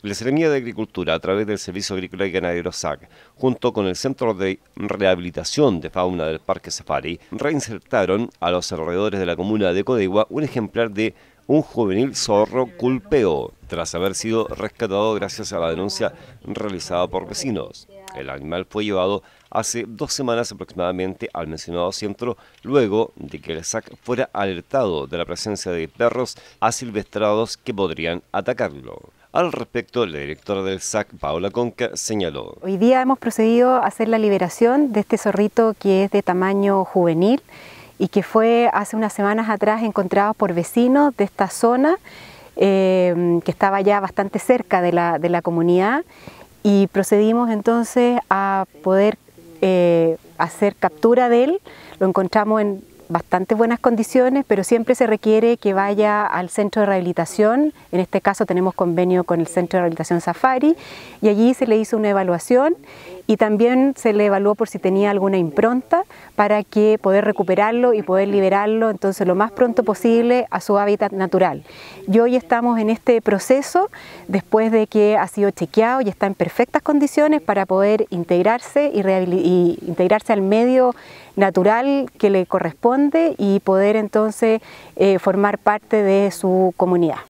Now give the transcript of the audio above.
La Seremía de Agricultura, a través del Servicio Agrícola y Ganadero SAC, junto con el Centro de Rehabilitación de Fauna del Parque Safari, reinsertaron a los alrededores de la comuna de Codegua un ejemplar de un juvenil zorro culpeo, tras haber sido rescatado gracias a la denuncia realizada por vecinos. El animal fue llevado hace dos semanas aproximadamente al mencionado centro, luego de que el SAC fuera alertado de la presencia de perros asilvestrados que podrían atacarlo. Al respecto, la directora del SAC, Paola Conca, señaló. Hoy día hemos procedido a hacer la liberación de este zorrito que es de tamaño juvenil y que fue hace unas semanas atrás encontrado por vecinos de esta zona, eh, que estaba ya bastante cerca de la, comunidad, y procedimos entonces a poder eh, hacer captura de él. Lo encontramos en bastante buenas condiciones, pero siempre se requiere que vaya al centro de rehabilitación. En este caso tenemos convenio con el centro de rehabilitación Safari y allí se le hizo una evaluación y también se le evaluó por si tenía alguna impronta para que poder recuperarlo y poder liberarlo entonces lo más pronto posible a su hábitat natural. Y hoy estamos en este proceso después de que ha sido chequeado y está en perfectas condiciones para poder integrarse y, y integrarse al medio natural que le corresponde y poder entonces eh, formar parte de su comunidad.